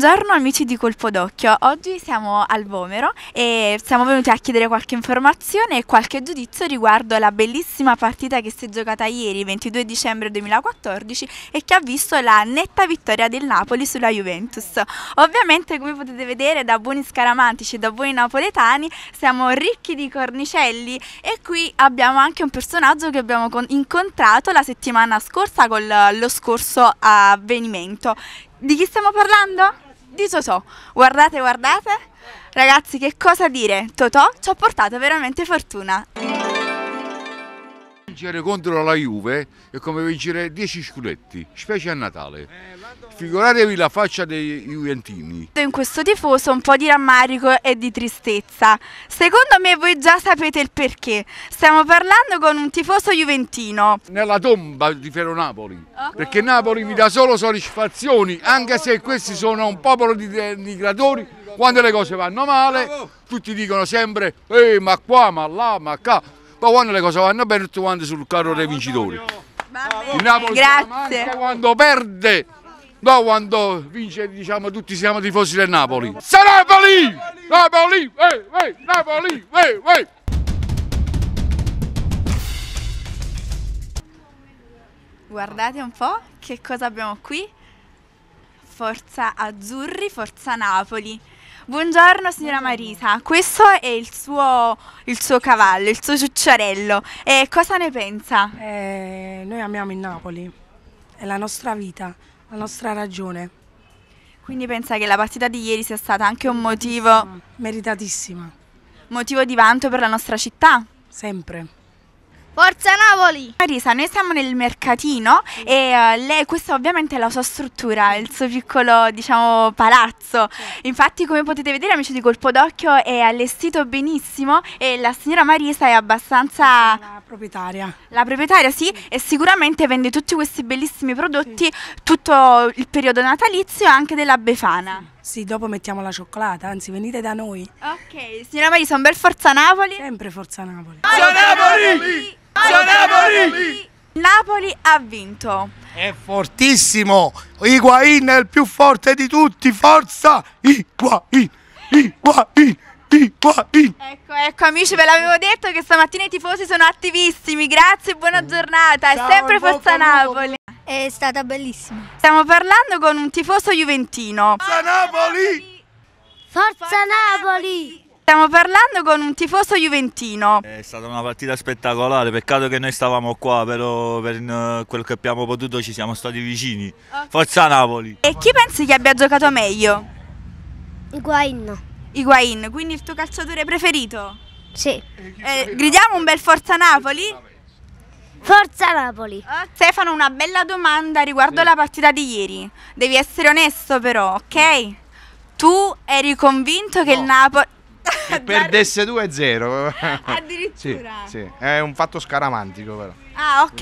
Buongiorno amici di Colpo d'Occhio, oggi siamo al Vomero e siamo venuti a chiedere qualche informazione e qualche giudizio riguardo la bellissima partita che si è giocata ieri 22 dicembre 2014 e che ha visto la netta vittoria del Napoli sulla Juventus. Ovviamente come potete vedere da buoni scaramantici e da buoni napoletani siamo ricchi di cornicelli e qui abbiamo anche un personaggio che abbiamo incontrato la settimana scorsa con lo scorso avvenimento. Di chi stiamo parlando? di Totò. Guardate, guardate. Ragazzi, che cosa dire? Totò ci ha portato veramente fortuna. Vincere contro la Juve è come vincere 10 scudetti, specie a Natale. Figuratevi la faccia dei Juventini. In questo tifoso un po' di rammarico e di tristezza. Secondo me voi già sapete il perché. Stiamo parlando con un tifoso juventino. Nella tomba di Fero Napoli, ah. perché Napoli mi dà solo soddisfazioni, anche se questi sono un popolo di denigratori. Quando le cose vanno male, tutti dicono sempre, ehi ma qua, ma là, ma qua poi quando le cose vanno bene tutti quanti sul carro dei vincitori. Il Napoli Grazie. quando perde, no quando vince diciamo tutti siamo tifosi del Napoli. Se Napoli! Napoli! Eh, eh, Napoli! Eh, eh. Guardate un po' che cosa abbiamo qui. Forza Azzurri, Forza Napoli. Buongiorno signora Marisa, questo è il suo, il suo cavallo, il suo ciucciarello. E cosa ne pensa? Eh, noi amiamo il Napoli, è la nostra vita, la nostra ragione. Quindi pensa che la partita di ieri sia stata anche un motivo... Meritatissima. Motivo di vanto per la nostra città? Sempre. Forza Napoli! Marisa, noi siamo nel mercatino e uh, lei, questa ovviamente è la sua struttura, il suo piccolo diciamo palazzo. Infatti come potete vedere amici di Colpo d'Occhio è allestito benissimo e la signora Marisa è abbastanza... La proprietaria. La proprietaria sì, sì. e sicuramente vende tutti questi bellissimi prodotti sì. tutto il periodo natalizio e anche della Befana. Sì. Sì, dopo mettiamo la cioccolata, anzi venite da noi. Ok, signora Maria, sono bel Forza Napoli. Sempre Forza Napoli. Forza Napoli! Forza Napoli! Napoli ha vinto. È fortissimo! Higuain è il più forte di tutti, forza! Higuain! Higuain! Higuain! Ecco, ecco amici, ve l'avevo detto che stamattina i tifosi sono attivissimi, grazie, buona mm. giornata, è sempre Forza Napoli! È stata bellissima. Stiamo parlando con un tifoso juventino. Forza Napoli! Forza, Napoli! Stiamo parlando con un tifoso juventino. È stata una partita spettacolare, peccato che noi stavamo qua, però per eh, quel che abbiamo potuto ci siamo stati vicini. Forza Napoli! E chi pensi che abbia giocato meglio? Iguain. Iguain, quindi il tuo calciatore preferito? Sì. Eh, gridiamo un bel Forza Napoli? Forza Napoli! Eh, Stefano, una bella domanda riguardo alla sì. partita di ieri. Devi essere onesto però, ok? Tu eri convinto che no. il Napoli... Che perdesse 2-0. Addirittura. Sì, sì, è un fatto scaramantico però. Ah, ok.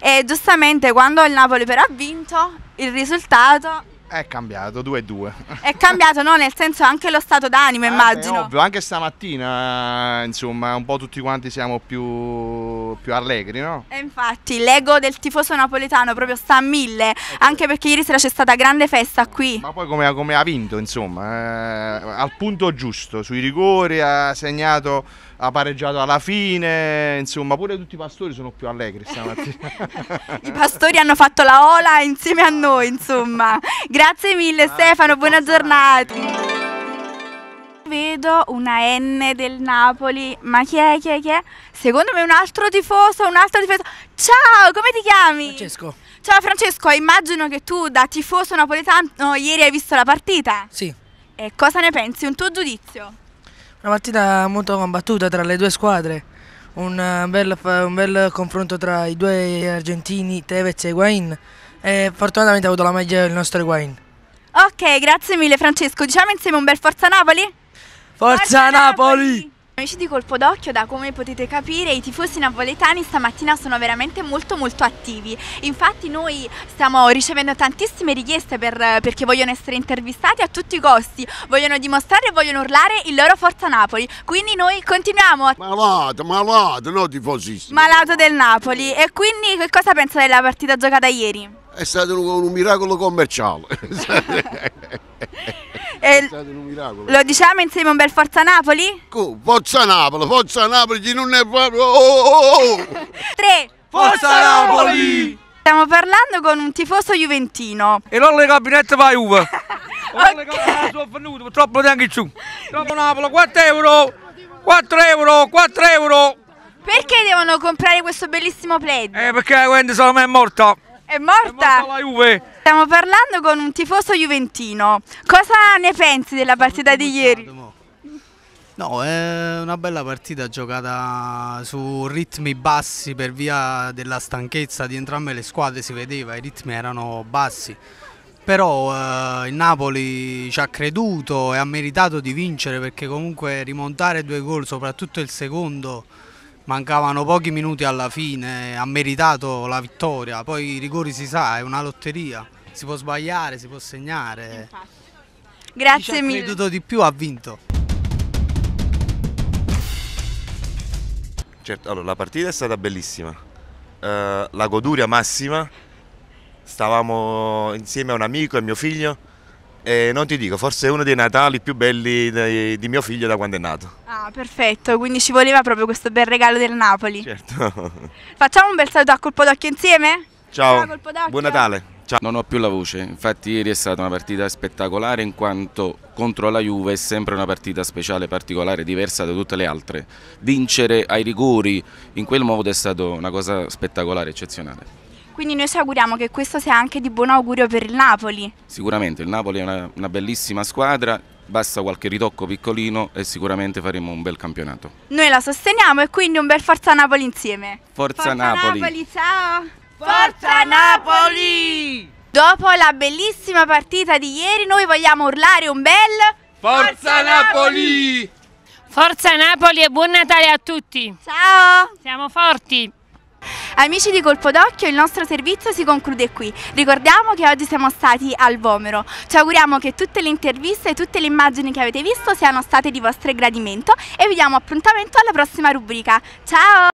E giustamente quando il Napoli però ha vinto, il risultato è cambiato, 2-2. È cambiato, no? Nel senso anche lo stato d'animo, eh, immagino. È ovvio, anche stamattina, eh, insomma, un po' tutti quanti siamo più, più allegri, no? E eh, infatti, l'ego del tifoso napoletano proprio sta a mille, okay. Eh, anche perché ieri sera c'è stata grande festa qui. Ma poi come, come ha vinto, insomma, eh, al punto giusto, sui rigori ha segnato ha pareggiato alla fine, insomma pure tutti i pastori sono più allegri stamattina. I pastori hanno fatto la ola insieme a noi, insomma. Grazie mille ah, Stefano, buona giornata. Vedo una N del Napoli, ma chi è, chi è, chi è? Secondo me un altro tifoso, un altro tifoso. Ciao, come ti chiami? Francesco. Ciao Francesco, immagino che tu da tifoso napoletano ieri hai visto la partita. Sì. E cosa ne pensi? Un tuo giudizio? Una partita molto combattuta tra le due squadre, un eh, bel, un bel confronto tra i due argentini Tevez e Higuain e fortunatamente ha avuto la meglio il nostro Higuain. Ok, grazie mille Francesco, diciamo insieme un bel Forza Napoli? Forza, Forza Napoli! Napoli! Amici di Colpo d'Occhio, da come potete capire i tifosi napoletani stamattina sono veramente molto molto attivi. Infatti noi stiamo ricevendo tantissime richieste per, perché vogliono essere intervistati a tutti i costi, vogliono dimostrare e vogliono urlare il loro Forza Napoli. Quindi noi continuiamo. Malato, malato, no tifosissimo. Malato del Napoli. E quindi che cosa pensa della partita giocata ieri? È stato un, un miracolo commerciale. Eh, è stato un miracolo. Lo diciamo insieme a un bel Forza Napoli? Forza Napoli, Forza Napoli, chi non è proprio... Oh, oh, oh. oh, oh. Tre. Forza, Forza Napoli! Stiamo parlando con un tifoso juventino. E non le gabinette va Juve. okay. sono venuto, purtroppo neanche giù. Troppo Napoli, 4 euro, 4 euro, 4 euro. Perché devono comprare questo bellissimo plaid? Eh, perché la Wendy Salome è morta. È morta? È morta la Juve. Stiamo parlando con un tifoso juventino. Cosa ne pensi della partita di ieri? No, è una bella partita giocata su ritmi bassi per via della stanchezza di entrambe le squadre, si vedeva, i ritmi erano bassi. Però eh, il Napoli ci ha creduto e ha meritato di vincere perché comunque rimontare due gol, soprattutto il secondo, mancavano pochi minuti alla fine, ha meritato la vittoria. Poi i rigori si sa, è una lotteria si può sbagliare, si può segnare. Infatti. Grazie mille. Chi ha creduto di più ha vinto. Certo, allora la partita è stata bellissima, uh, la goduria massima, stavamo insieme a un amico e mio figlio e non ti dico, forse è uno dei Natali più belli dei, di mio figlio da quando è nato. Ah, perfetto, quindi ci voleva proprio questo bel regalo del Napoli. Certo. Facciamo un bel saluto a colpo d'occhio insieme? Ciao, Ciao Buon Natale. Cioè, non ho più la voce, infatti ieri è stata una partita spettacolare in quanto contro la Juve è sempre una partita speciale, particolare, diversa da tutte le altre. Vincere ai rigori in quel modo è stata una cosa spettacolare, eccezionale. Quindi noi ci auguriamo che questo sia anche di buon augurio per il Napoli. Sicuramente, il Napoli è una, una bellissima squadra, basta qualche ritocco piccolino e sicuramente faremo un bel campionato. Noi la sosteniamo e quindi un bel Forza Napoli insieme. Forza, Forza Napoli. Napoli, ciao! Forza Napoli! Dopo la bellissima partita di ieri noi vogliamo urlare un bel Forza, Napoli! Forza Napoli e buon Natale a tutti! Ciao! Siamo forti! Amici di Colpo d'Occhio, il nostro servizio si conclude qui. Ricordiamo che oggi siamo stati al Vomero. Ci auguriamo che tutte le interviste e tutte le immagini che avete visto siano state di vostro gradimento e vi diamo appuntamento alla prossima rubrica. Ciao!